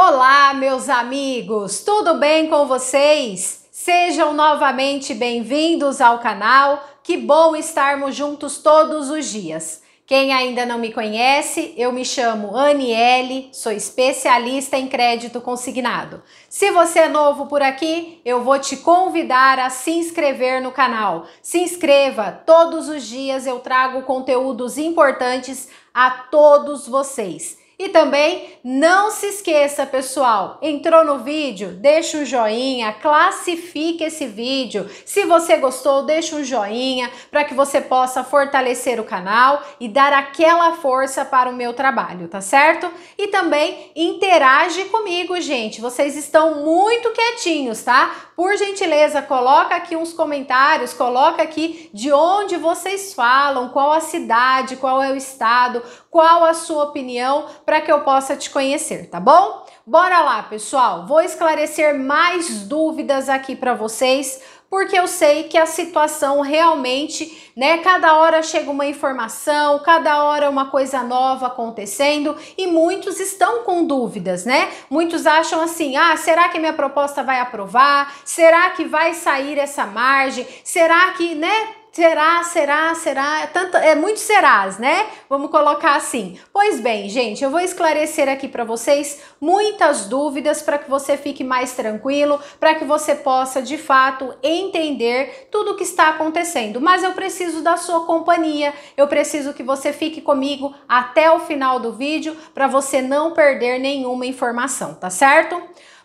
Olá, meus amigos, tudo bem com vocês? Sejam novamente bem-vindos ao canal. Que bom estarmos juntos todos os dias. Quem ainda não me conhece, eu me chamo Aniele, sou especialista em crédito consignado. Se você é novo por aqui, eu vou te convidar a se inscrever no canal. Se inscreva, todos os dias eu trago conteúdos importantes a todos vocês. E também não se esqueça, pessoal, entrou no vídeo, deixa um joinha, classifique esse vídeo. Se você gostou, deixa um joinha para que você possa fortalecer o canal e dar aquela força para o meu trabalho, tá certo? E também interage comigo, gente. Vocês estão muito quietinhos, tá? Por gentileza, coloca aqui uns comentários, coloca aqui de onde vocês falam, qual a cidade, qual é o estado, qual a sua opinião para que eu possa te conhecer, tá bom? Bora lá, pessoal. Vou esclarecer mais dúvidas aqui para vocês, porque eu sei que a situação realmente, né, cada hora chega uma informação, cada hora uma coisa nova acontecendo e muitos estão com dúvidas, né? Muitos acham assim: "Ah, será que minha proposta vai aprovar? Será que vai sair essa margem? Será que, né, Será, será, será, é, tanto, é muito serás, né? Vamos colocar assim. Pois bem, gente, eu vou esclarecer aqui para vocês muitas dúvidas para que você fique mais tranquilo, para que você possa de fato entender tudo o que está acontecendo. Mas eu preciso da sua companhia, eu preciso que você fique comigo até o final do vídeo para você não perder nenhuma informação, tá certo?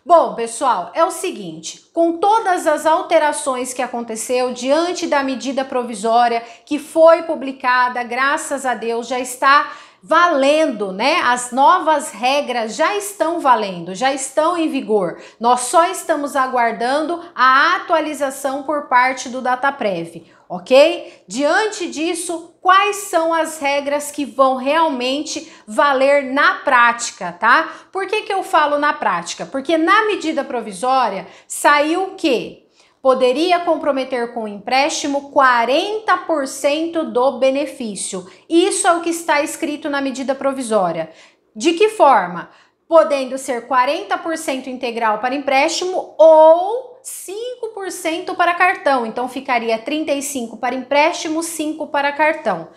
Bom, pessoal, é o seguinte: com todas as alterações que aconteceu diante da medida provisória que foi publicada, graças a Deus, já está valendo, né? As novas regras já estão valendo, já estão em vigor. Nós só estamos aguardando a atualização por parte do DataPrev ok? Diante disso, quais são as regras que vão realmente valer na prática, tá? Por que, que eu falo na prática? Porque na medida provisória saiu que poderia comprometer com o empréstimo 40% do benefício. Isso é o que está escrito na medida provisória. De que forma? podendo ser 40% integral para empréstimo ou 5% para cartão. Então ficaria 35 para empréstimo, 5 para cartão.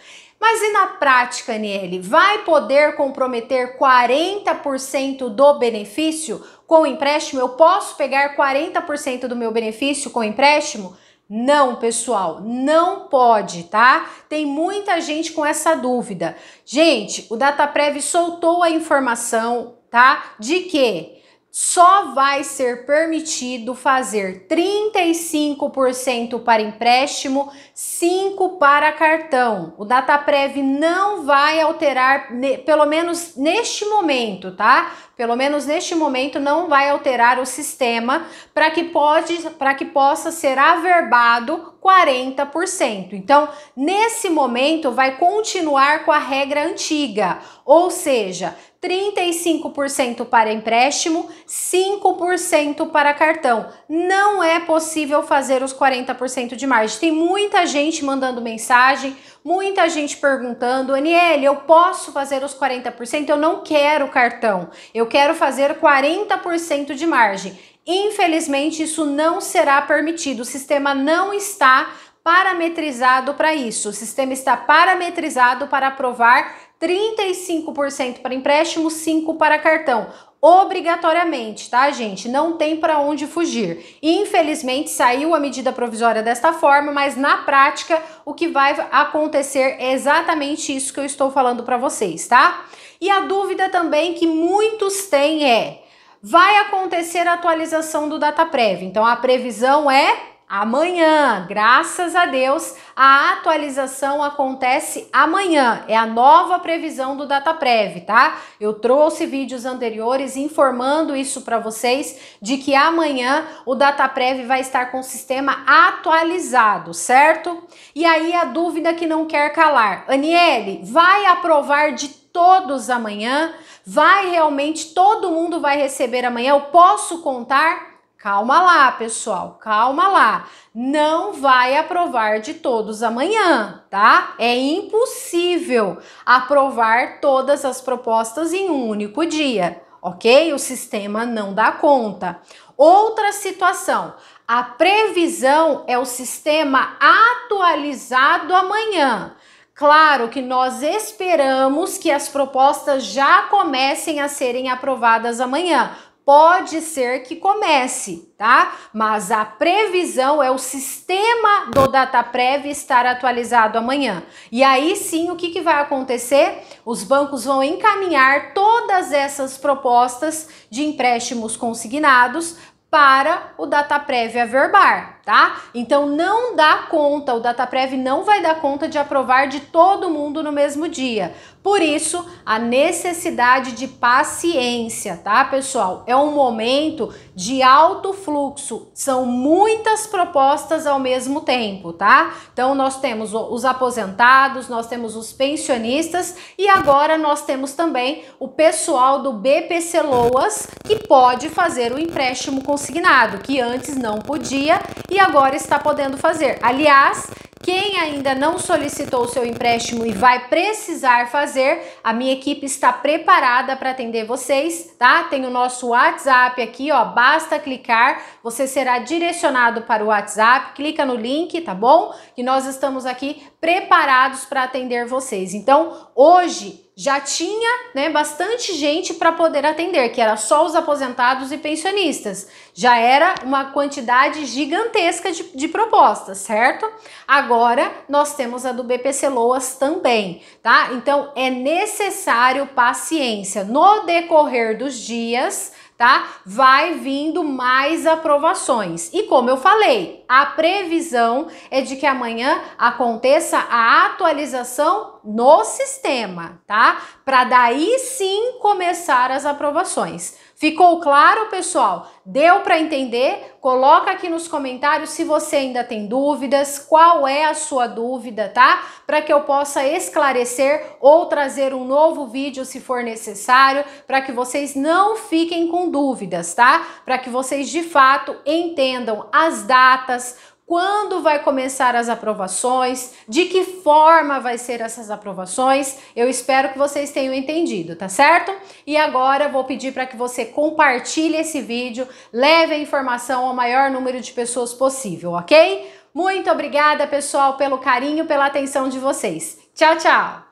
Mas e na prática, Aniele, vai poder comprometer 40% do benefício com o empréstimo? Eu posso pegar 40% do meu benefício com o empréstimo? Não, pessoal, não pode, tá? Tem muita gente com essa dúvida. Gente, o Dataprev soltou a informação, tá? De que só vai ser permitido fazer 35% para empréstimo, 5 para cartão. O Dataprev não vai alterar, pelo menos neste momento, tá? pelo menos neste momento, não vai alterar o sistema para que, pode, que possa ser averbado 40%. Então, nesse momento, vai continuar com a regra antiga, ou seja, 35% para empréstimo, 5% para cartão. Não é possível fazer os 40% de margem. Tem muita gente mandando mensagem, muita gente perguntando: Aniele, eu posso fazer os 40%? Eu não quero cartão, eu eu quero fazer 40% de margem. Infelizmente, isso não será permitido. O sistema não está parametrizado para isso. O sistema está parametrizado para aprovar 35% para empréstimo, 5 para cartão. Obrigatoriamente, tá, gente? Não tem para onde fugir. Infelizmente saiu a medida provisória desta forma, mas na prática o que vai acontecer é exatamente isso que eu estou falando para vocês, tá? E a dúvida também que muitos têm é: vai acontecer a atualização do data Prev? Então a previsão é amanhã. Graças a Deus, a atualização acontece amanhã. É a nova previsão do DataPrev, tá? Eu trouxe vídeos anteriores informando isso para vocês de que amanhã o DataPrev vai estar com o sistema atualizado, certo? E aí a dúvida que não quer calar. Aniele, vai aprovar de todos amanhã? Vai realmente todo mundo vai receber amanhã? Eu posso contar? Calma lá, pessoal, calma lá. Não vai aprovar de todos amanhã, tá? É impossível aprovar todas as propostas em um único dia, ok? O sistema não dá conta. Outra situação: a previsão é o sistema atualizado amanhã. Claro que nós esperamos que as propostas já comecem a serem aprovadas amanhã pode ser que comece, tá? Mas a previsão é o sistema do DataPrev estar atualizado amanhã. E aí sim, o que, que vai acontecer? Os bancos vão encaminhar todas essas propostas de empréstimos consignados para o DataPrev averbar, tá? Então não dá conta, o DataPrev não vai dar conta de aprovar de todo mundo no mesmo dia. Por isso, a necessidade de paciência, tá, pessoal? É um momento de alto fluxo, são muitas propostas ao mesmo tempo, tá? Então, nós temos os aposentados, nós temos os pensionistas e agora nós temos também o pessoal do BPC Loas que pode fazer o empréstimo consignado, que antes não podia e agora está podendo fazer. Aliás, quem ainda não solicitou o seu empréstimo e vai precisar fazer, a minha equipe está preparada para atender vocês, tá? Tem o nosso WhatsApp aqui, ó, basta clicar, você será direcionado para o WhatsApp, clica no link, tá bom? E nós estamos aqui preparados para atender vocês. Então, hoje já tinha né, bastante gente para poder atender, que era só os aposentados e pensionistas. Já era uma quantidade gigantesca de, de propostas, certo? Agora nós temos a do BPC Loas também, tá? Então é necessário paciência. No decorrer dos dias, tá? Vai vindo mais aprovações. E como eu falei, a previsão é de que amanhã aconteça a atualização no sistema, tá? Para daí sim começar as aprovações. Ficou claro, pessoal? Deu para entender? Coloca aqui nos comentários se você ainda tem dúvidas, qual é a sua dúvida, tá? Para que eu possa esclarecer ou trazer um novo vídeo se for necessário, para que vocês não fiquem com dúvidas, tá? Para que vocês de fato entendam as datas, quando vai começar as aprovações, de que forma vai ser essas aprovações. Eu espero que vocês tenham entendido, tá certo? E agora vou pedir para que você compartilhe esse vídeo, leve a informação ao maior número de pessoas possível, ok? Muito obrigada, pessoal, pelo carinho, pela atenção de vocês. Tchau, tchau!